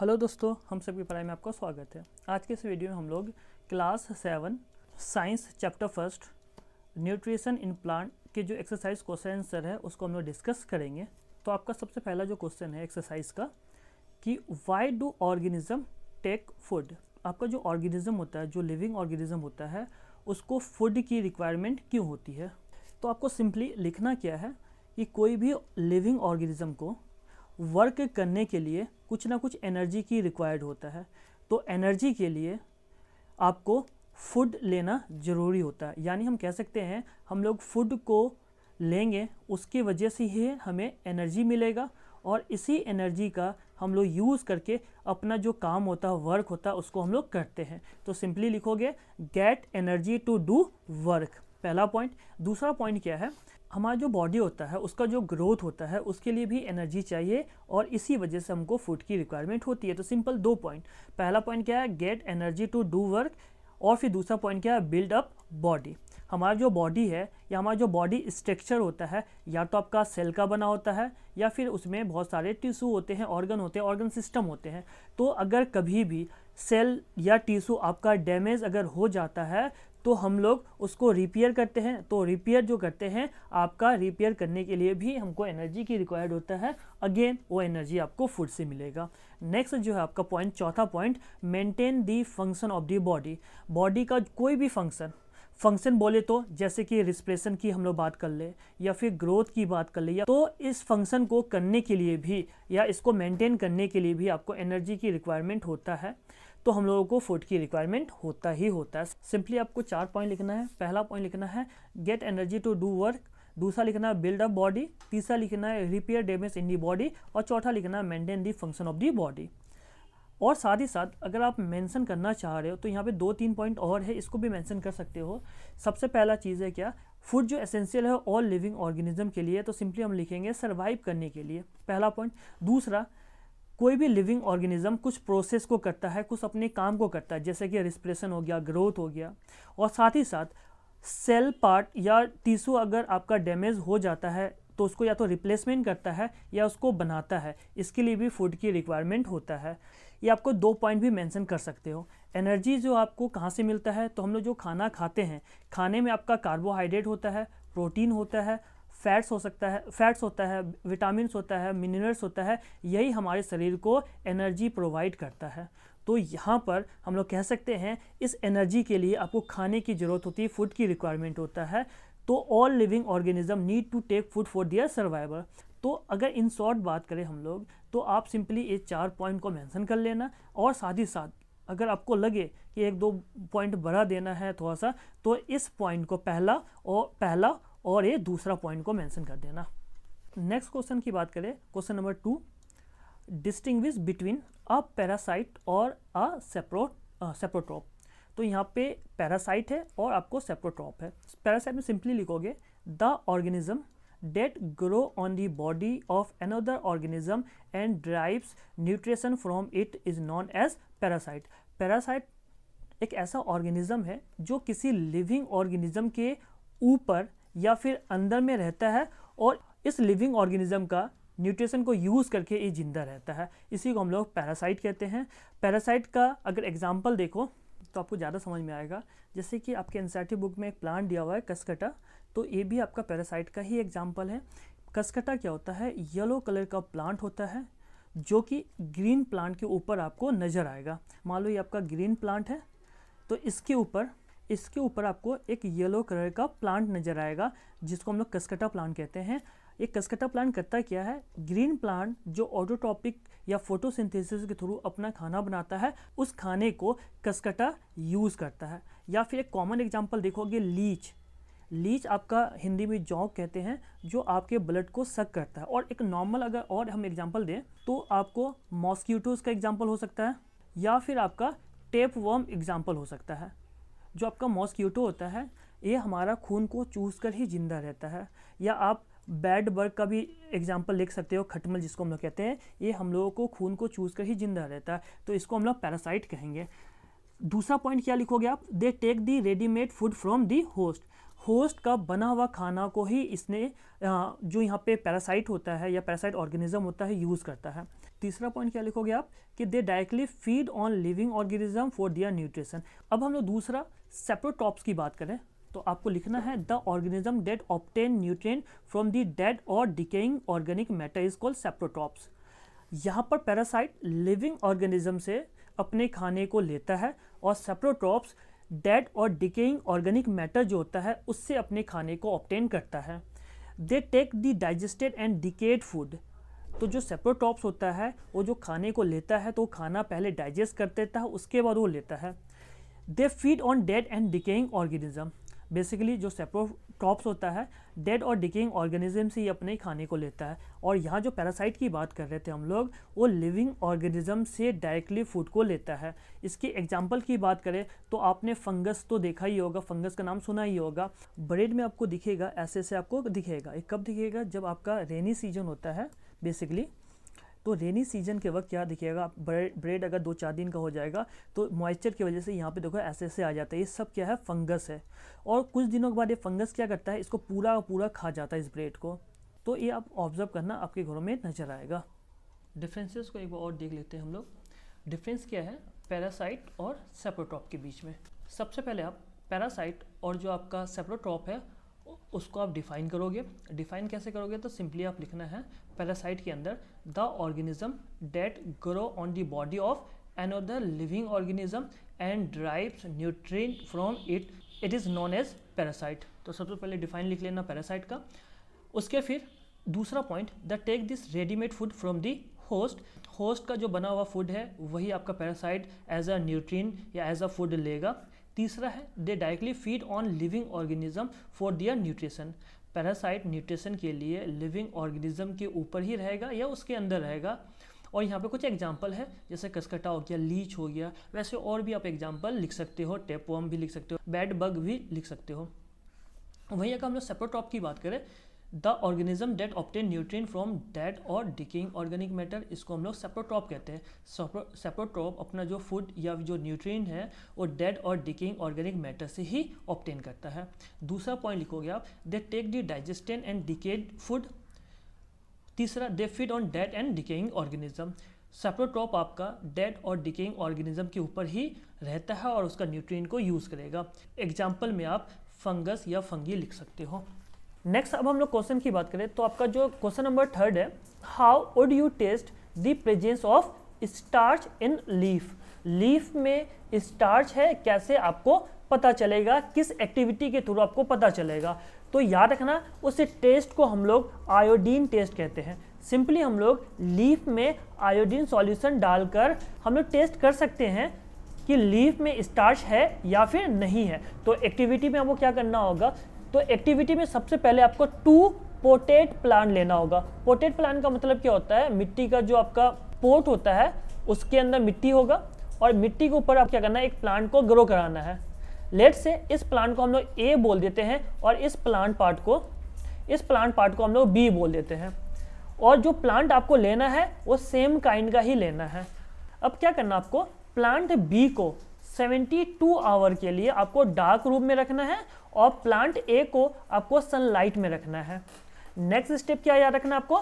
hello दोस्तों हम सबकी पढ़ाई में आपका स्वागत है आज के इस वीडियो में हम लोग class seven science chapter first nutrition in plant के जो एक्सरसाइज क्वेश्चन आंसर है उसको हम लोग डिस्कस करेंगे तो आपका सबसे पहला जो क्वेश्चन है एक्सरसाइज का कि why do organism take food आपका जो ऑर्गेनिज्म होता है जो लिविंग ऑर्गेनिज्म होता है उसको फूड की रिक्वायरमेंट क्यों होती है तो आपको सिंपली लिखना क्या है कि कोई भी लिविंग ऑर्गेनिज्म को वर्क करने के लिए कुछ ना कुछ एनर्जी की रिक्वायर्ड होता है तो एनर्जी के लिए आपको फूड लेना ज़रूरी होता है यानी हम कह सकते हैं हम लोग फूड को लेंगे उसकी वजह से ही हमें एनर्जी मिलेगा और इसी एनर्जी का हम लोग यूज़ करके अपना जो काम होता है वर्क होता है उसको हम लोग करते हैं तो सिंपली लिखोगे get energy to do work पहला पॉइंट दूसरा पॉइंट क्या है हमारा जो बॉडी होता है उसका जो ग्रोथ होता है उसके लिए भी एनर्जी चाहिए और इसी वजह से हमको फूड की रिक्वायरमेंट होती है तो सिंपल दो पॉइंट पहला पॉइंट क्या है get energy to do work और फिर दूसरा पॉइंट क्या है बिल्ड अप बॉडी हमारा जो बॉडी है या हमारा जो बॉडी स्ट्रक्चर होता है या तो आपका सेल का बना होता है या फिर उसमें बहुत सारे टिशू होते हैं ऑर्गन होते हैं ऑर्गन सिस्टम होते हैं तो अगर कभी भी सेल या टिशू आपका डैमेज अगर हो जाता है तो हम लोग उसको रिपेयर करते हैं तो रिपेयर जो करते हैं आपका रिपेयर करने के लिए भी हमको एनर्जी की रिक्वायर्ड होता है अगेन वो एनर्जी आपको फूड से मिलेगा नेक्स्ट जो है आपका पॉइंट चौथा point maintain the function of the body body का कोई भी फंक्शन फंक्शन बोले तो जैसे कि रिस्प्रेशन की हम लोग बात कर ले या फिर ग्रोथ की बात कर ले या तो इस फंक्शन को करने के लिए भी या इसको मेंटेन करने के लिए भी आपको एनर्जी की रिक्वायरमेंट होता है तो हम लोगों को फूड की रिक्वायरमेंट होता ही होता है सिंपली आपको चार पॉइंट लिखना है पहला पॉइंट लिखना है get energy to do work दूसरा लिखना है बिल्ड अप बॉडी तीसरा लिखना है repair damage in the body और चौथा लिखना है maintain the function of the body और साथ ही साथ अगर आप मेंशन करना चाह रहे हो तो यहाँ पे दो तीन पॉइंट और है इसको भी मेंशन कर सकते हो सबसे पहला चीज़ है क्या फूड जो एसेंशियल है ऑल लिविंग ऑर्गेनिज्म के लिए तो सिंपली हम लिखेंगे सर्वाइव करने के लिए पहला पॉइंट दूसरा कोई भी लिविंग ऑर्गेनिज्म कुछ प्रोसेस को करता है कुछ अपने काम को करता है जैसे कि रिस्प्रेशन हो गया ग्रोथ हो गया और साथ ही साथ सेल पार्ट या टीशू अगर आपका डैमेज हो जाता है तो उसको या तो रिप्लेसमेंट करता है या उसको बनाता है इसके लिए भी फूड की रिक्वायरमेंट होता है ये आपको दो पॉइंट भी मेंशन कर सकते हो एनर्जी जो आपको कहाँ से मिलता है तो हम लोग जो खाना खाते हैं खाने में आपका कार्बोहाइड्रेट होता है प्रोटीन होता है फैट्स हो सकता है फैट्स होता है विटामिन होता है मिनरल्स होता है यही हमारे शरीर को एनर्जी प्रोवाइड करता है तो यहाँ पर हम लोग कह सकते हैं इस एनर्जी के लिए आपको खाने की ज़रूरत होती है फूड की रिक्वायरमेंट होता है तो all living organism need to take food for their survival तो अगर इन शॉर्ट बात करें हम लोग तो आप सिंपली ये चार पॉइंट को मेंशन कर लेना और साथ ही साथ अगर आपको लगे कि एक दो पॉइंट बढ़ा देना है थोड़ा सा तो इस पॉइंट को पहला और पहला और ये दूसरा पॉइंट को मेंशन कर देना नेक्स्ट क्वेश्चन की बात करें question number two distinguish between a parasite और अ सेप्रो सेप्रोट्रॉप तो यहाँ पे पैरासाइट है और आपको सेप्रोट्रॉप है पैरासाइट में सिंपली लिखोगे the organism that grow on the body of another organism and drives nutrition from it is known as parasite parasite एक ऐसा ऑर्गेनिज्म है जो किसी लिविंग ऑर्गेनिज्म के ऊपर या फिर अंदर में रहता है और इस लिविंग ऑर्गेनिज्म का न्यूट्रिशन को यूज़ करके ये जिंदा रहता है इसी को हम लोग पैरासाइट कहते हैं पैरासाइट का अगर एग्जाम्पल देखो तो आपको ज़्यादा समझ में आएगा जैसे कि आपके एनसाइटी बुक में एक प्लांट दिया हुआ है कसकटा तो ये भी आपका पैरासाइट का ही एग्जाम्पल है कसकटा क्या होता है येलो कलर का प्लांट होता है जो कि ग्रीन प्लांट के ऊपर आपको नज़र आएगा मान लो ये आपका ग्रीन प्लांट है तो इसके ऊपर इसके ऊपर आपको एक येलो कलर का प्लांट नज़र आएगा जिसको हम लोग कस्कटा प्लांट कहते हैं ये कस्कटा प्लांट करता क्या है ग्रीन प्लांट जो ऑटोटॉपिक या फोटोसिंथेसिस के थ्रू अपना खाना बनाता है उस खाने को कस्कटा यूज़ करता है या फिर एक कॉमन एग्जाम्पल देखोगे लीच लीच आपका हिंदी में जौक कहते हैं जो आपके ब्लड को सक करता है और एक नॉर्मल अगर और हम एग्जाम्पल दें तो आपको मॉस्क्यूटोज़ का एग्जाम्पल हो सकता है या फिर आपका टेप वर्म एग्जाम्पल हो सकता है जो आपका मॉस्क्यूटो होता है ये हमारा खून को चूस कर ही जिंदा रहता है या आप बैड बर्ग का भी एग्जाम्पल लिख सकते हो खटमल जिसको हम लोग कहते हैं ये हम लोगों को खून को चूस कर ही जिंदा रहता है तो इसको हम लोग पैरासाइट कहेंगे दूसरा पॉइंट क्या लिखोगे आप they take the readymade food from the host host का बना हुआ खाना को ही इसने जो यहाँ पे पैरासाइट होता है या पैरासाइट ऑर्गेनिज्म होता है यूज़ करता है तीसरा पॉइंट क्या लिखोगे आप कि they directly feed on living organism for their nutrition अब हम लोग दूसरा सेप्रोटॉप्स की बात करें तो आपको लिखना है the organism that obtain nutrient from the dead और decaying organic matter is called saprotrophs यहाँ पर पैरासाइट लिविंग ऑर्गेनिज्म से अपने खाने को लेता है और सेप्रोटॉप्स डेड और डिकेइंग ऑर्गेनिक मैटर जो होता है उससे अपने खाने को ऑप्टेन करता है they take the digested and decayed food तो जो सेप्रोटॉप्स होता है वो जो खाने को लेता है तो खाना पहले डाइजेस्ट कर देता है उसके बाद वो लेता है they feed on dead and decaying organism basically जो सेप्रोट्रॉप्स होता है डेड और डिकेइंग ऑर्गेनिज्म से ही अपने खाने को लेता है और यहाँ जो पैरासाइट की बात कर रहे थे हम लोग वो लिविंग ऑर्गेनिज्म से डायरेक्टली फूड को लेता है इसकी एग्जाम्पल की बात करें तो आपने फंगस तो देखा ही होगा फंगस का नाम सुना ही होगा ब्रेड में आपको दिखेगा ऐसे ऐसे आपको दिखेगा एक कब दिखेगा जब आपका रेनी सीजन होता है बेसिकली तो रेनी सीजन के वक्त क्या दिखेगा ब्रेड अगर दो चार दिन का हो जाएगा तो मॉइस्चर की वजह से यहाँ पे देखो ऐसे ऐसे आ जाता है ये सब क्या है फंगस है और कुछ दिनों के बाद ये फंगस क्या करता है इसको पूरा पूरा खा जाता है इस ब्रेड को तो ये आप ऑब्जर्व करना आपके घरों में नजर आएगा डिफ्रेंसेस को एक बार और देख लेते हैं हम लोग डिफ्रेंस क्या है पैरासाइट और सेप्रोटॉप के बीच में सबसे पहले आप पैरासाइट और जो आपका सेप्रोटॉप है उसको आप डिफाइन करोगे डिफाइन कैसे करोगे तो सिंपली आप लिखना है पैरासाइट के अंदर the organism that grow on the body of other living organism and drives nutrition from it it is known as parasite तो सबसे पहले डिफाइन लिख लेना पैरासाइट का उसके फिर दूसरा point the take this readymade food from the host host का जो बना हुआ फूड है वही आपका पैरासाइट एज अ न्यूट्रीन या एज अ फूड लेगा तीसरा है they directly feed on living organism for their nutrition parasite nutrition के लिए लिविंग ऑर्गेनिज्म के ऊपर ही रहेगा या उसके अंदर रहेगा और यहाँ पे कुछ एग्जाम्पल है जैसे कसकटा हो गया लीच हो गया वैसे और भी आप एग्जाम्पल लिख सकते हो टेपवर्म भी लिख सकते हो बैड बग भी लिख सकते हो वहीं अगर हम लोग सेप्रोटॉप की बात करें the organism that obtain nutrient from dead और डिकिंग ऑर्गेनिक मैटर इसको हम लोग सेप्रोट्रॉप कहते हैं सेप्रोट्रॉप अपना जो फूड या जो न्यूट्रिएंट है वो डेड और डिकिंग ऑर्गेनिक मैटर से ही ऑप्टेन करता है दूसरा पॉइंट लिखोगे आप they take the digested and decayed food तीसरा they feed on dead and decaying organism saprotroph आपका डेड और डिकेइंग ऑर्गेनिज्म के ऊपर ही रहता है और उसका न्यूट्रिएंट को यूज़ करेगा एग्जाम्पल में आप फंगस या फंगी लिख सकते हो नेक्स्ट अब हम लोग क्वेश्चन की बात करें तो आपका जो क्वेश्चन नंबर थर्ड है how would you test the presence of starch in leaf leaf में स्टार्च है कैसे आपको पता चलेगा किस एक्टिविटी के थ्रू आपको पता चलेगा तो याद रखना उस टेस्ट को हम लोग आयोडीन टेस्ट कहते हैं सिंपली हम लोग लीफ में आयोडीन सॉल्यूशन डालकर हम लोग टेस्ट कर सकते हैं कि लीफ में स्टार्च है या फिर नहीं है तो एक्टिविटी में आपको क्या करना होगा तो एक्टिविटी में सबसे पहले आपको टू पोटेट प्लान लेना होगा पोटेट प्लान का मतलब क्या होता है मिट्टी का जो आपका पोट होता है उसके अंदर मिट्टी होगा और मिट्टी के ऊपर आप क्या करना है एक प्लांट को ग्रो कराना है लेट से इस प्लांट को हम लोग ए बोल देते हैं और इस प्लांट पार्ट को इस प्लांट पार्ट को हम लोग बी बोल देते हैं और जो प्लांट आपको लेना है वो सेम काइंड का ही लेना है अब क्या करना आपको प्लांट बी को 72 आवर के लिए आपको डार्क रूम में रखना है और प्लांट ए को आपको सनलाइट में रखना है नेक्स्ट स्टेप क्या याद रखना आपको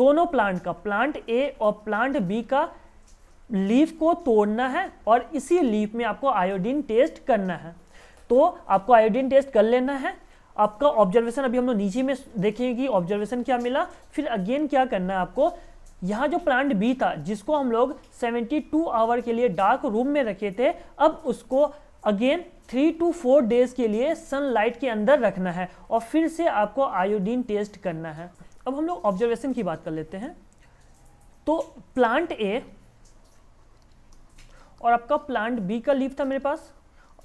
दोनों प्लांट का प्लांट ए और प्लांट बी का लीफ को तोड़ना है और इसी लीफ में आपको आयोडीन टेस्ट करना है तो आपको आयोडीन टेस्ट कर लेना है आपका ऑब्जर्वेशन अभी हम लोग नीचे में देखेंगे कि ऑब्जर्वेशन क्या मिला फिर अगेन क्या करना है आपको यहाँ जो प्लांट बी था जिसको हम लोग 72 आवर के लिए डार्क रूम में रखे थे अब उसको again three to four days के लिए सनलाइट के अंदर रखना है और फिर से आपको आयोडीन टेस्ट करना है अब हम लोग ऑब्जर्वेशन की बात कर लेते हैं तो प्लांट ए और आपका प्लांट बी का लीव था मेरे पास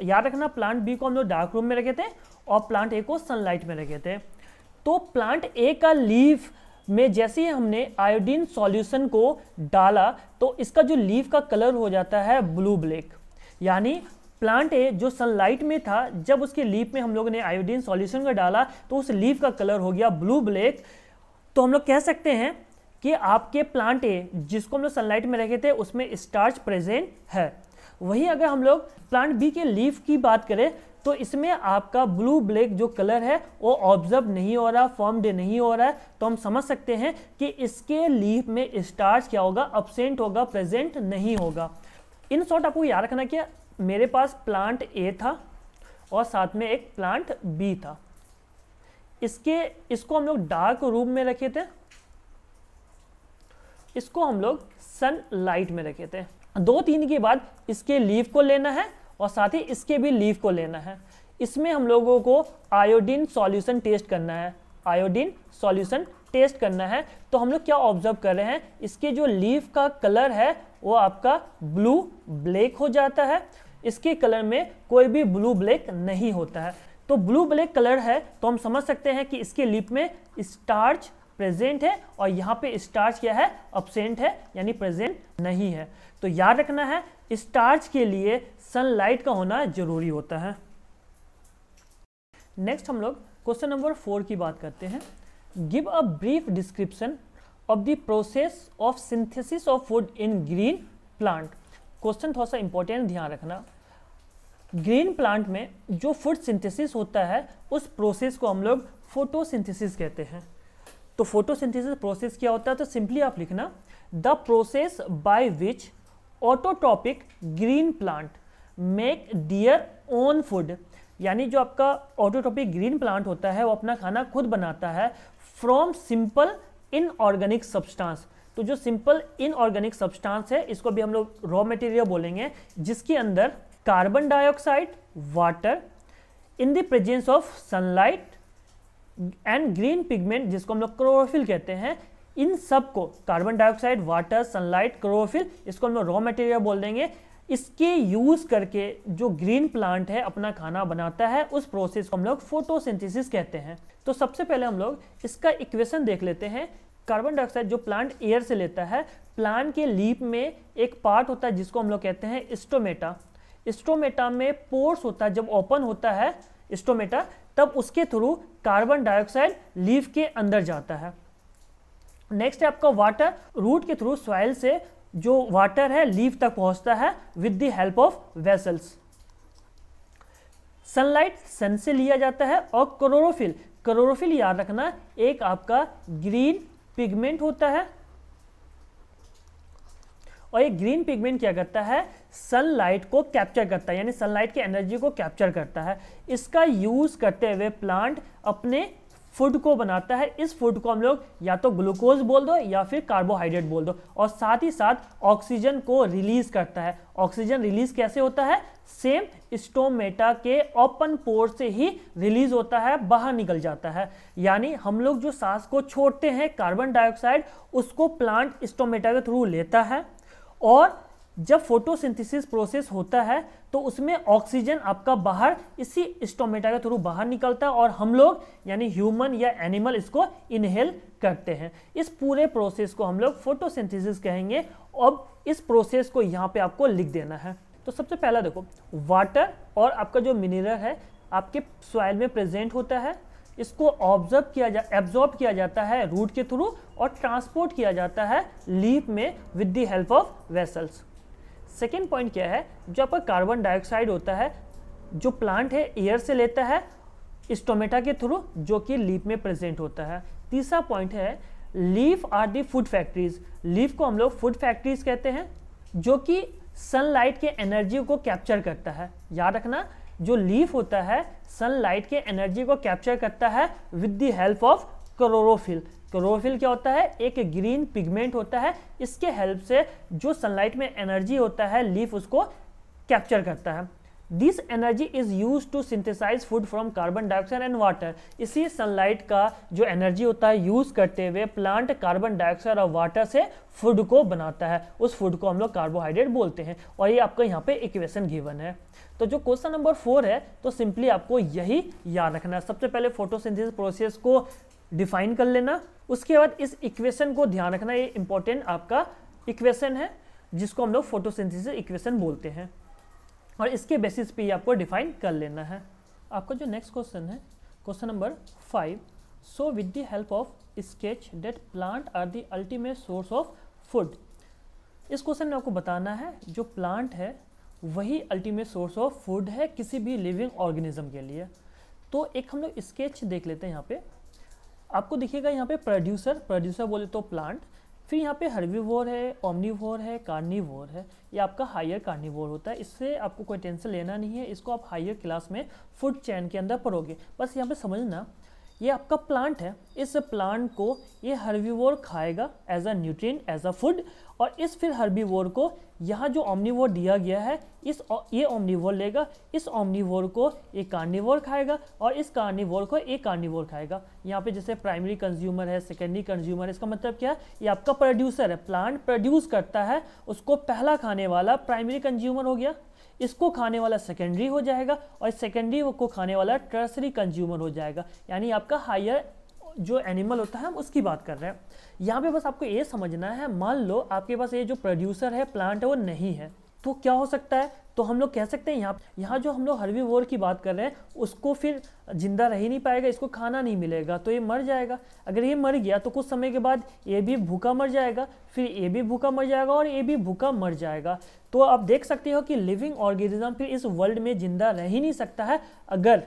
याद रखना प्लांट बी को हम लोग डार्क रूम में रखे थे और प्लांट ए को सनलाइट में रखे थे तो प्लांट ए का लीफ में जैसे ही हमने आयोडीन सॉल्यूशन को डाला तो इसका जो लीव का कलर हो जाता है ब्लू ब्लैक यानी प्लांट है जो सनलाइट में था जब उसके लीव में हम लोग ने आयोडीन सॉल्यूशन का डाला तो उस लीव का कलर हो गया ब्लू ब्लैक तो हम लोग कह सकते हैं कि आपके प्लांट ए जिसको हम लोग सनलाइट में रखे थे उसमें स्टार्च प्रेजेंट है वहीं अगर हम लोग प्लांट बी के लीफ की बात करें तो इसमें आपका ब्लू ब्लैक जो कलर है वो ऑब्जर्व नहीं हो रहा फॉर्म डे नहीं हो रहा है तो हम समझ सकते हैं कि इसके लीफ में स्टार्च क्या होगा अपसेंट होगा प्रेजेंट नहीं होगा इन शॉर्ट आपको याद रखना कि मेरे पास प्लांट ए था और साथ में एक प्लांट बी था इसके इसको हम लोग डार्क रूम में रखे थे इसको हम लोग सन लाइट में रखे थे दो तीन के बाद इसके लीफ को लेना है और साथ ही इसके भी लीव को लेना है इसमें हम लोगों को आयोडीन सॉल्यूशन टेस्ट करना है आयोडीन सॉल्यूशन टेस्ट करना है तो हम लोग क्या ऑब्जर्व कर रहे हैं इसके जो लीव का कलर है वो आपका ब्लू ब्लैक हो जाता है इसके कलर में कोई भी ब्लू ब्लैक नहीं होता है तो ब्लू ब्लैक कलर है तो हम समझ सकते हैं कि इसके लीप में स्टार्च प्रेजेंट है और यहाँ पे स्टार्च क्या है अपसेंट है यानी प्रेजेंट नहीं है तो याद रखना है स्टार्च के लिए सनलाइट का होना जरूरी होता है नेक्स्ट हम लोग क्वेश्चन नंबर फोर की बात करते हैं give a brief description of the process of synthesis of food in green plant question थोड़ा सा इंपॉर्टेंट ध्यान रखना ग्रीन प्लांट में जो फूड सिंथेसिस होता है उस प्रोसेस को हम लोग फोटोसिंथेसिस कहते हैं तो फोटोसिंथेसिस प्रोसेस क्या होता है तो सिंपली आप लिखना the process by which autotrophic green plant make their own food यानी जो आपका ऑटोटॉपिक ग्रीन प्लांट होता है वो अपना खाना खुद बनाता है फ्रॉम सिंपल इनऑर्गेनिक सब्सटेंस तो जो सिंपल इनऑर्गेनिक सब्सटेंस है इसको भी हम लोग रॉ मटेरियल बोलेंगे जिसके अंदर carbon dioxide water in the presence of sunlight and green pigment जिसको हम लोग क्लोरोफिल कहते हैं इन सब को carbon dioxide water sunlight chlorophyll इसको हम लोग रॉ मटेरियल बोल देंगे इसके यूज़ करके जो ग्रीन प्लांट है अपना खाना बनाता है उस प्रोसेस को हम लोग फोटोसिंथेसिस कहते हैं तो सबसे पहले हम लोग इसका इक्वेशन देख लेते हैं कार्बन डाइऑक्साइड जो प्लांट एयर से लेता है प्लांट के लीप में एक पार्ट होता है जिसको हम लोग कहते हैं स्टोमेटा स्टोमेटा में पोर्स होता है जब ओपन होता है स्टोमेटा तब उसके थ्रू कार्बन डाइऑक्साइड लीफ के अंदर जाता है नेक्स्ट है आपका वाटर रूट के थ्रू सॉइल से जो वाटर है लीव तक पहुंचता है with the help of vessels sunlight sun से लिया जाता है और क्लोरोफिल क्लोरोफिल याद रखना एक आपका ग्रीन पिगमेंट होता है और ये ग्रीन पिगमेंट क्या करता है सनलाइट को कैप्चर करता है यानी सनलाइट की एनर्जी को कैप्चर करता है इसका यूज़ करते हुए प्लांट अपने फूड को बनाता है इस फूड को हम लोग या तो ग्लूकोज बोल दो या फिर कार्बोहाइड्रेट बोल दो और साथ ही साथ ऑक्सीजन को रिलीज करता है ऑक्सीजन रिलीज कैसे होता है सेम स्टोमेटा के ओपन पोर से ही रिलीज होता है बाहर निकल जाता है यानी हम लोग जो सांस को छोड़ते हैं कार्बन डाइऑक्साइड उसको प्लांट स्टोमेटा के थ्रू लेता है और जब फोटोसिंथेसिस प्रोसेस होता है तो उसमें ऑक्सीजन आपका बाहर इसी स्टोमेटा के थ्रू बाहर निकलता है और हम लोग यानी ह्यूमन या एनिमल इसको इनहेल करते हैं इस पूरे प्रोसेस को हम लोग फोटोसिंथेसिस कहेंगे अब इस प्रोसेस को यहाँ पे आपको लिख देना है तो सबसे पहला देखो वाटर और आपका जो मिनरल है आपके सॉइल में प्रेजेंट होता है इसको ऑब्जर्व किया जा एब्जॉर्ब किया जाता है रूट के थ्रू और ट्रांसपोर्ट किया जाता है लीप में with the help of vessels second point क्या है जो आपका कार्बन डाइऑक्साइड होता है जो प्लांट है एयर से लेता है इस टोमेटा के थ्रू जो कि लीफ में प्रेजेंट होता है तीसरा पॉइंट है leaf are the food factories leaf को हम लोग फूड फैक्ट्रीज कहते हैं जो कि सनलाइट के एनर्जी को कैप्चर करता है याद रखना जो लीफ होता है सनलाइट के एनर्जी को कैप्चर करता है with the help of chlorophyll chlorophyll क्या होता है एक ग्रीन पिगमेंट होता है इसके हेल्प से जो सनलाइट में एनर्जी होता है लीफ उसको कैप्चर करता है this energy is use to synthesize food from carbon dioxide and water इसी सनलाइट का जो एनर्जी होता है यूज करते हुए प्लांट कार्बन डाइऑक्साइड और वाटर से फूड को बनाता है उस फूड को हम लोग कार्बोहाइड्रेट बोलते हैं और ये आपका यहाँ पे इक्वेशन गिवन है तो जो क्वेश्चन नंबर फोर है तो सिंपली आपको यही याद रखना है सबसे पहले फोटोसिंथेसिस प्रोसेस को डिफाइन कर लेना उसके बाद इस इक्वेशन को ध्यान रखना ये इंपॉर्टेंट आपका इक्वेशन है जिसको हम लोग फोटोसिंथेसिस इक्वेशन बोलते हैं और इसके बेसिस पे आपको डिफाइन कर लेना है आपका जो नेक्स्ट क्वेश्चन है question number five so with the help of sketch that plant are the ultimate source of food इस क्वेश्चन में आपको बताना है जो प्लांट है वही अल्टीमेट सोर्स ऑफ फूड है किसी भी लिविंग ऑर्गेनिज्म के लिए तो एक हम लोग स्केच देख लेते हैं यहाँ पे आपको दिखेगा यहाँ पे प्रोड्यूसर प्रोड्यूसर बोले तो प्लांट फिर यहाँ पे हर्बीवोर है ओमनीवोर है कार्निवोर है ये आपका हायर कार्निवोर होता है इससे आपको कोई टेंशन लेना नहीं है इसको आप हायर क्लास में फूड चैन के अंदर पढ़ोगे बस यहाँ पे समझना ये आपका प्लांट है इस प्लांट को ये हर्बीवोर खाएगा as a nutrient as a food और इस फिर वोर को यहाँ जो ओमनीवोर दिया गया है इस ये ओमनीवोर लेगा इस ओमनीवोर को एक कार्निवोर खाएगा और इस कार्निवोर को एक कार्निवोर खाएगा यहाँ पे जैसे प्राइमरी कंज्यूमर है सेकेंडरी कंज्यूमर है इसका मतलब क्या है ये आपका प्रोड्यूसर है प्लांट प्रोड्यूस करता है उसको पहला खाने वाला प्राइमरी कंज्यूमर हो गया इसको खाने वाला सेकेंडरी हो जाएगा और सेकेंडरी को खाने वाला टर्सरी कंज्यूमर हो जाएगा यानी आपका हायर जो एनिमल होता है हम उसकी बात कर रहे हैं यहाँ पे बस आपको ये समझना है मान लो आपके पास ये जो प्रोड्यूसर है प्लांट है वो नहीं है तो क्या हो सकता है तो हम लोग कह सकते हैं यहाँ यहाँ जो हम लोग हरवी वोर की बात कर रहे हैं उसको फिर जिंदा रह ही नहीं पाएगा इसको खाना नहीं मिलेगा तो ये मर जाएगा अगर ये मर गया तो कुछ समय के बाद ये भी भूखा मर जाएगा फिर ये भी भूखा मर जाएगा और ये भी भूखा मर जाएगा तो आप देख सकते हो कि लिविंग ऑर्गेनिज्म फिर इस वर्ल्ड में ज़िंदा रह ही नहीं सकता है अगर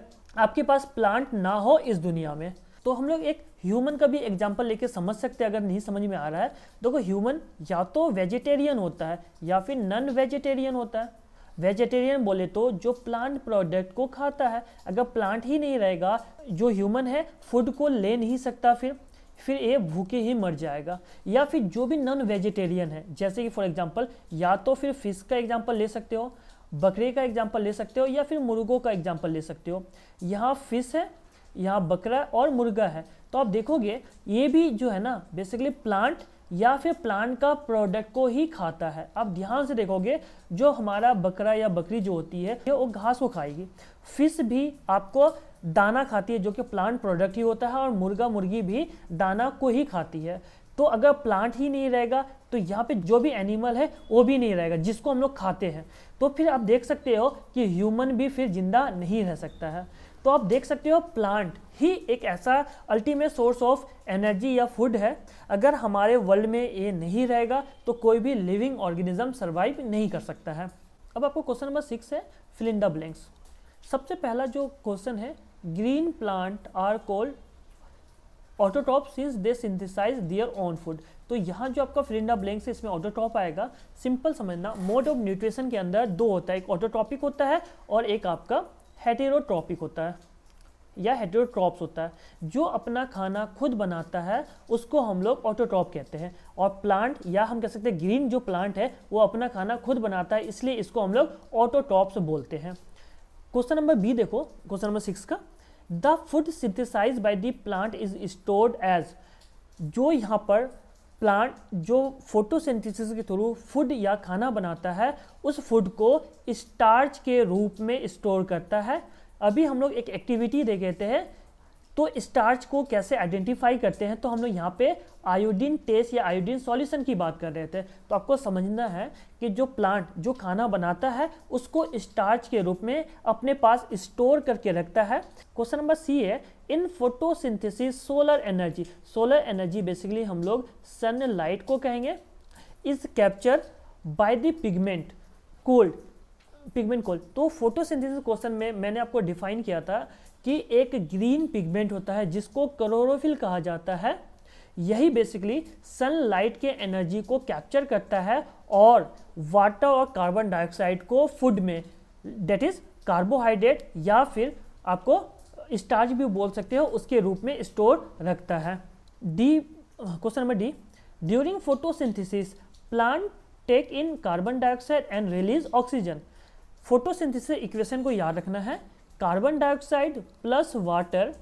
आपके पास प्लांट ना हो इस दुनिया में तो हम लोग एक ह्यूमन का भी एग्जाम्पल लेके समझ सकते हैं अगर नहीं समझ में आ रहा है देखो ह्यूमन या तो वेजिटेरियन होता है या फिर नॉन वेजिटेरियन होता है वेजिटेरियन बोले तो जो प्लांट प्रोडक्ट को खाता है अगर प्लांट ही नहीं रहेगा जो ह्यूमन है फूड को ले नहीं सकता फिर फिर ये भूखे ही मर जाएगा या फिर जो भी नॉन वेजिटेरियन है जैसे कि फॉर एग्जांपल या तो फिर फिश का एग्जांपल ले सकते हो बकरे का एग्जांपल ले सकते हो या फिर मुर्गों का एग्जांपल ले सकते हो यहाँ फिश है यहाँ बकरा और मुर्गा है तो आप देखोगे ये भी जो है ना बेसिकली प्लांट या फिर प्लांट का प्रोडक्ट को ही खाता है आप ध्यान से देखोगे जो हमारा बकरा या बकरी जो होती है वो घास को खाएगी फिश भी आपको दाना खाती है जो कि प्लांट प्रोडक्ट ही होता है और मुर्गा मुर्गी भी दाना को ही खाती है तो अगर प्लांट ही नहीं रहेगा तो यहाँ पे जो भी एनिमल है वो भी नहीं रहेगा जिसको हम लोग खाते हैं तो फिर आप देख सकते हो कि ह्यूमन भी फिर ज़िंदा नहीं रह सकता है तो आप देख सकते हो प्लांट ही एक ऐसा अल्टीमेट सोर्स ऑफ एनर्जी या फूड है अगर हमारे वर्ल्ड में ये नहीं रहेगा तो कोई भी लिविंग ऑर्गेनिज्म सर्वाइव नहीं कर सकता है अब आपको क्वेश्चन नंबर सिक्स है फिलिंडा ब्लैंक्स सबसे पहला जो क्वेश्चन है green plant are called autotroph since they synthesize their own food तो यहाँ जो आपका फिलिंडा ब्लैंक है इसमें ऑटोटॉप आएगा सिंपल समझना मोड ऑफ न्यूट्रिशन के अंदर दो होता है एक ऑटोटॉपिक होता है और एक आपका हेटेरोट्रॉपिक होता है या हेटेरोट्रॉप्स होता है जो अपना खाना खुद बनाता है उसको हम लोग ऑटोट्रॉप कहते हैं और प्लांट या हम कह सकते हैं ग्रीन जो प्लांट है वो अपना खाना खुद बनाता है इसलिए इसको हम लोग ऑटोट्रॉप्स बोलते हैं क्वेश्चन नंबर बी देखो क्वेश्चन नंबर सिक्स का the food synthesize by the plant is stored as जो यहाँ पर प्लांट जो फोटोसिंथेसिस के थ्रू फूड या खाना बनाता है उस फूड को स्टार्च के रूप में स्टोर करता है अभी हम लोग एक एक्टिविटी देखे थे तो स्टार्च को कैसे आइडेंटिफाई करते हैं तो हम लोग यहाँ पे आयोडीन टेस्ट या आयोडीन सॉल्यूशन की बात कर रहे थे तो आपको समझना है कि जो प्लांट जो खाना बनाता है उसको स्टार्च के रूप में अपने पास स्टोर करके रखता है क्वेश्चन नंबर सी है in photosynthesis solar energy solar energy basically हम लोग सन लाइट को कहेंगे is capture by the pigment called pigment called तो फोटोसिंथेसिस क्वेश्चन में मैंने आपको डिफाइन किया था कि एक ग्रीन पिगमेंट होता है जिसको क्लोरोफिल कहा जाता है यही बेसिकली सनलाइट के एनर्जी को कैप्चर करता है और वाटर और कार्बन डाइऑक्साइड को फूड में डेट इज़ कार्बोहाइड्रेट या फिर आपको स्टार्च भी बोल सकते हो उसके रूप में स्टोर रखता है D question number D during photosynthesis plant take in carbon dioxide and release oxygen photosynthesis equation को याद रखना है carbon dioxide plus water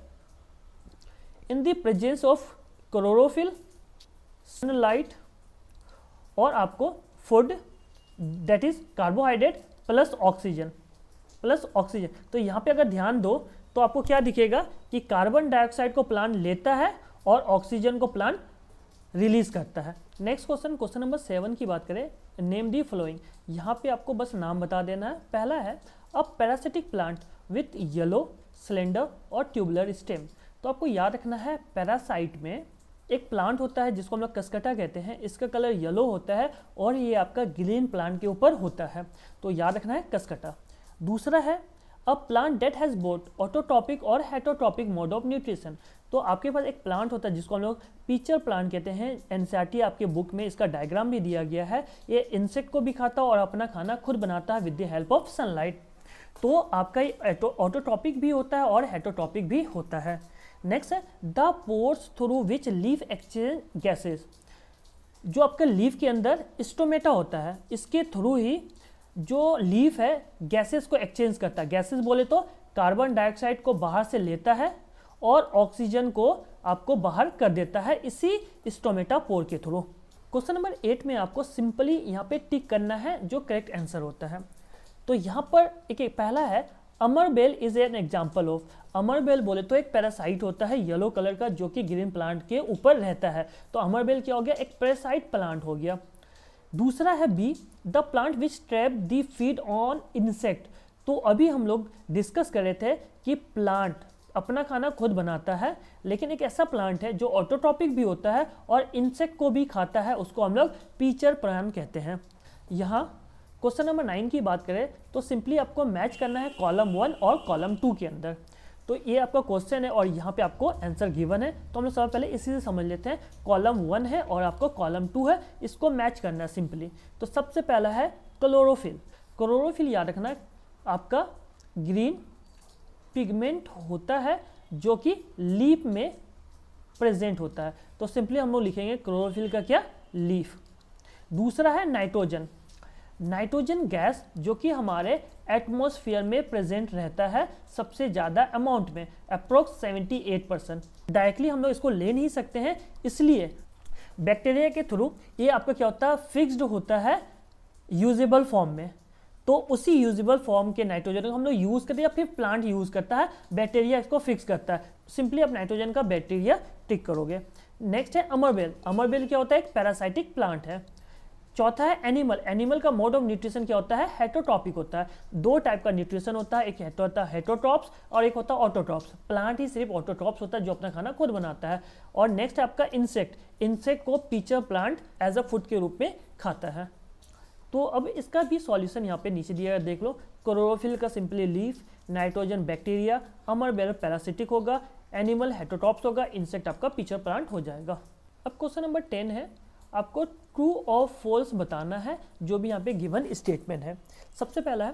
in the presence of chlorophyll sunlight और आपको food that is carbohydrate plus oxygen plus oxygen तो यहाँ पे अगर ध्यान दो तो आपको क्या दिखेगा कि कार्बन डाइऑक्साइड को प्लान लेता है और ऑक्सीजन को प्लान रिलीज करता है next question question number seven की बात करें नेम दी फ्लोइंग यहाँ पे आपको बस नाम बता देना है पहला है a parasitic plant with yellow cylinder और ट्यूबुलर स्टेम तो आपको याद रखना है पैरासाइट में एक प्लांट होता है जिसको हम लोग कस्कटा कहते हैं इसका कलर येलो होता है और ये आपका ग्रीन प्लांट के ऊपर होता है तो याद रखना है कस्कटा दूसरा है a plant that has both autotrophic और हेटोटॉपिक मोड ऑफ न्यूट्रिशन तो आपके पास एक प्लांट होता है जिसको हम लोग पीचर प्लांट कहते हैं एनसीआरटी e आपके बुक में इसका डायग्राम भी दिया गया है ये इंसेक्ट को भी खाता है और अपना खाना खुद बनाता है with the help of sunlight तो आपका ऑटोटॉपिक भी होता है और हेटोटॉपिक भी होता है नेक्स्ट है the pores through which leaves exchange gases जो आपका लीव के अंदर स्टोमेटा होता है इसके थ्रू ही जो लीफ है गैसेस को एक्सचेंज करता है गैसेस बोले तो कार्बन डाइऑक्साइड को बाहर से लेता है और ऑक्सीजन को आपको बाहर कर देता है इसी स्टोमेटा पोर के थ्रू क्वेश्चन नंबर एट में आपको सिंपली यहाँ पे टिक करना है जो करेक्ट आंसर होता है तो यहाँ पर एक, एक पहला है amar bel is an example of amar bel बोले तो एक पैरासाइट होता है येलो कलर का जो कि ग्रीन प्लांट के ऊपर रहता है तो अमर बेल क्या हो गया एक पैरासाइट प्लांट हो गया दूसरा है B the plant which trap the feed on insect तो अभी हम लोग डिस्कस कर रहे थे कि प्लांट अपना खाना खुद बनाता है लेकिन एक ऐसा प्लांट है जो ऑटोटॉपिक भी होता है और इंसेक्ट को भी खाता है उसको हम लोग पीचर प्लान कहते हैं यहाँ क्वेश्चन नंबर नाइन की बात करें तो सिंपली आपको मैच करना है कॉलम वन और कॉलम टू के अंदर तो ये आपका क्वेश्चन है और यहाँ पे आपको आंसर गिवन है तो हम लोग सबसे पहले इसी से समझ लेते हैं कॉलम वन है और आपको कॉलम टू है इसको मैच करना है सिंपली तो सबसे पहला है क्लोरोफिल क्लोरोफिल याद रखना है आपका ग्रीन पिगमेंट होता है जो कि लीप में प्रेजेंट होता है तो सिंपली हम लोग लिखेंगे क्लोरोफिल का क्या लीफ दूसरा है नाइट्रोजन नाइट्रोजन गैस जो कि हमारे एटमॉस्फेयर में प्रेजेंट रहता है सबसे ज़्यादा अमाउंट में अप्रोक्स 78 परसेंट डायरेक्टली हम लोग इसको ले नहीं सकते हैं इसलिए बैक्टीरिया के थ्रू ये आपका क्या होता है फिक्स्ड होता है यूजेबल फॉर्म में तो उसी यूजेबल फॉर्म के नाइट्रोजन को हम लोग यूज़ करते हैं या फिर प्लांट यूज़ करता है बैक्टीरिया इसको फिक्स करता है सिंपली आप नाइट्रोजन का बैक्टीरिया टिक करोगे नेक्स्ट है अमरबेल अमरबेल क्या होता है एक पैरासाइटिक प्लांट है चौथा है एनिमल एनिमल का मोड ऑफ न्यूट्रिशन क्या होता है हेटोटॉपिक होता है दो टाइप का न्यूट्रिशन होता है एक तो होता तो है हेटोटॉप्स और एक होता है ऑटोट्रॉप्स प्लांट ही सिर्फ ऑटोट्रॉप्स होता है जो अपना खाना खुद बनाता है और नेक्स्ट है आपका इंसेक्ट इंसेक्ट को pitcher plant as a food के रूप में खाता है तो अब इसका भी सॉल्यूशन यहाँ पे नीचे दिया है देख लो क्लोरोफिल का simply leaf nitrogen bacteria amar bel parasitic होगा एनिमल हेटोटॉप्स होगा इंसेक्ट आपका पीचर प्लांट हो जाएगा अब क्वेश्चन नंबर टेन है आपको ट्रू और फॉल्स बताना है जो भी यहाँ पे गिवन स्टेटमेंट है सबसे पहला है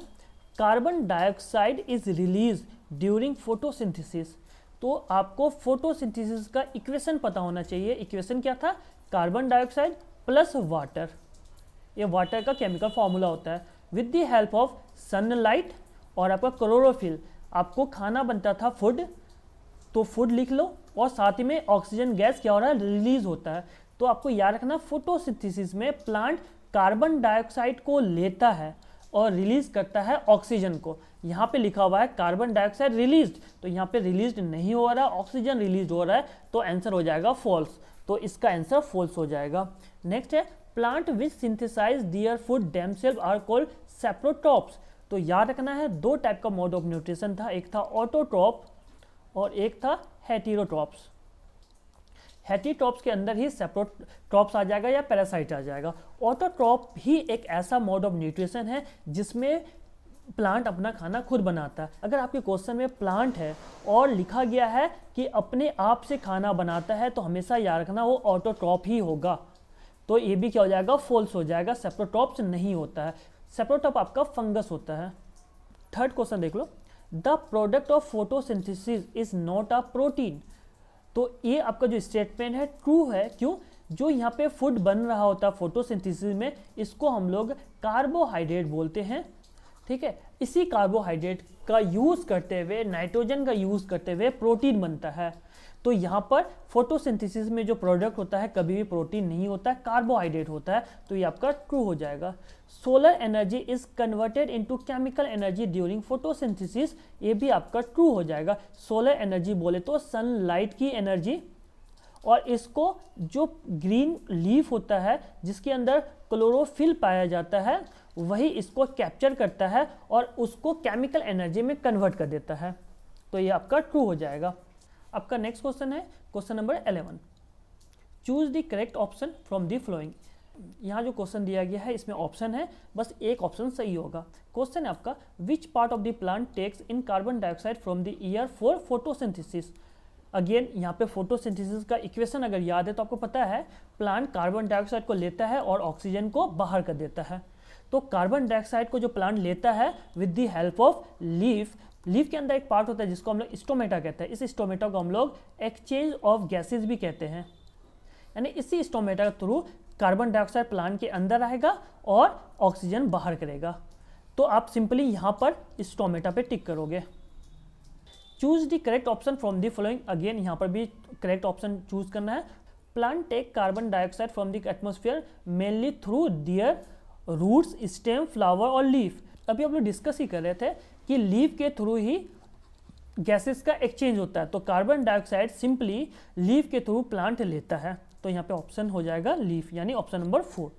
carbon dioxide is release during photosynthesis तो आपको फोटोसिंथेसिस का इक्वेशन पता होना चाहिए इक्वेशन क्या था कार्बन डाइऑक्साइड प्लस वाटर ये वाटर का केमिकल फॉर्मूला होता है with the help of sunlight और आपका क्लोरोफिल आपको खाना बनता था फूड तो फूड लिख लो और साथ ही में ऑक्सीजन गैस क्या हो रहा है रिलीज होता है तो आपको याद रखना फोटोसिंथेसिस में प्लांट कार्बन डाइऑक्साइड को लेता है और रिलीज करता है ऑक्सीजन को यहाँ पे लिखा हुआ है कार्बन डाइऑक्साइड रिलीज तो यहाँ पे रिलीज नहीं हो रहा ऑक्सीजन रिलीज हो रहा है तो आंसर हो जाएगा फॉल्स तो इसका आंसर फॉल्स हो जाएगा नेक्स्ट है plant which synthesize their food them self are called saprotrophs तो याद रखना है दो टाइप का मोड ऑफ न्यूट्रिशन था एक था ऑटोट्रॉप और एक था हेटीरोट्रॉप्स हेटीट्रॉप्स के अंदर ही सेप्रोट्रॉप्स आ जाएगा या पैरासाइट आ जाएगा ऑटोट्रॉप ही एक ऐसा मोड ऑफ न्यूट्रिशन है जिसमें प्लांट अपना खाना खुद बनाता है अगर आपके क्वेश्चन में प्लांट है और लिखा गया है कि अपने आप से खाना बनाता है तो हमेशा याद रखना वो ऑटोट्रॉप ही होगा तो ये भी क्या हो जाएगा फॉल्स हो जाएगा सेप्रोटॉप्स नहीं होता है सेप्रोटॉप आपका फंगस होता है थर्ड क्वेश्चन देख लो the product of photosynthesis is not a protein तो ये आपका जो स्टेटमेंट है ट्रू है क्यों जो यहाँ पे फूड बन रहा होता है फोटोसिंथेसिस में इसको हम लोग कार्बोहाइड्रेट बोलते हैं ठीक है इसी कार्बोहाइड्रेट का यूज़ करते हुए नाइट्रोजन का यूज़ करते हुए प्रोटीन बनता है तो यहाँ पर फोटोसिंथेसिस में जो प्रोडक्ट होता है कभी भी प्रोटीन नहीं होता है कार्बोहाइड्रेट होता है तो ये आपका ट्रू हो जाएगा solar energy is converted into chemical energy during photosynthesis ये भी आपका ट्रू हो जाएगा सोलर एनर्जी बोले तो सनलाइट की एनर्जी और इसको जो ग्रीन लीफ होता है जिसके अंदर क्लोरोफिल पाया जाता है वही इसको कैप्चर करता है और उसको केमिकल एनर्जी में कन्वर्ट कर देता है तो ये आपका ट्रू हो जाएगा आपका नेक्स्ट क्वेश्चन है question number eleven choose the correct option from the following यहाँ जो क्वेश्चन दिया गया है इसमें ऑप्शन है बस एक ऑप्शन सही होगा क्वेश्चन है आपका which part of the plant takes in carbon dioxide from the air for photosynthesis again यहाँ पे फोटोसिंथेसिस का इक्वेशन अगर याद है तो आपको पता है प्लांट कार्बन डाइऑक्साइड को लेता है और ऑक्सीजन को बाहर कर देता है तो कार्बन डाइऑक्साइड को जो प्लांट लेता है with the help of leaf leaf के अंदर एक पार्ट होता है जिसको हम लोग स्टोमेटा कहते हैं इस स्टोमेटा को हम लोग एक्सचेंज ऑफ गैसेज भी कहते हैं यानी इसी स्टोमेटा के थ्रू कार्बन डाइऑक्साइड प्लांट के अंदर आएगा और ऑक्सीजन बाहर करेगा तो आप सिंपली यहाँ पर स्टोमेटा पे टिक करोगे choose the correct option from the following again यहाँ पर भी करेक्ट ऑप्शन चूज करना है plant take carbon dioxide from the atmosphere mainly through their roots stem flower और लीफ अभी हम लोग डिस्कस ही कर रहे थे कि लीफ के थ्रू ही गैसेस का एक्सचेंज होता है तो कार्बन डाइऑक्साइड सिंपली लीफ के थ्रू प्लांट लेता है तो यहाँ पे ऑप्शन हो जाएगा लीफ यानी ऑप्शन नंबर फोर